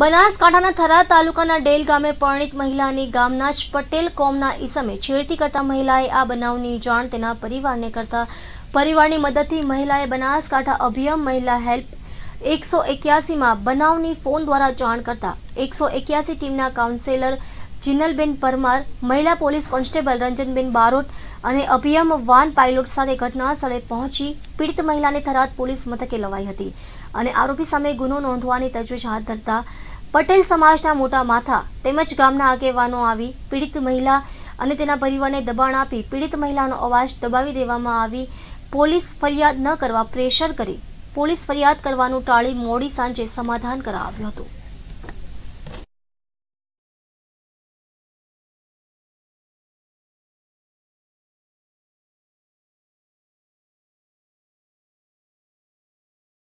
બનાસકાંઠાના થરા તાલુકાના ડેલ ગામે પરણિત મહિલાની ગામના જ પટેલ કોમના ઈસમે છેડતી કરતા મહિલાએ આ બનાવની જાણ તેના પરિવારને કરતા પરિવારની મદદથી મહિલાએ બનાસકાંઠા અભિયમ મહિલા હેલ્પ એકસો એક્યાસીમાં બનાવની ફોન દ્વારા જાણ કરતા એકસો એક્યાસી ટીમના કાઉન્સેલર જિનલબેન પરમાર મહિલા પોલીસ કોન્સ્ટેબલ રંજનબેન બારોટ અને અભિયમ વાન પાયલોટ સાથે ઘટના સ્થળે પહોંચી પીડિત મહિલાને થરાદ પોલીસ મથકે લવાઈ હતી અને આરોપી સામે ગુનો નોંધવાની તજવીજ હાથ ધરતા પટેલ સમાજના મોટા માથા તેમજ ગામના આગેવાનો આવી પીડિત મહિલા અને તેના પરિવારને દબાણ આપી પીડિત મહિલાનો અવાજ દબાવી દેવામાં આવી પોલીસ ફરિયાદ ન કરવા પ્રેશર કરી પોલીસ ફરિયાદ કરવાનું ટાળી મોડી સાંજે સમાધાન કરાવ્યું હતું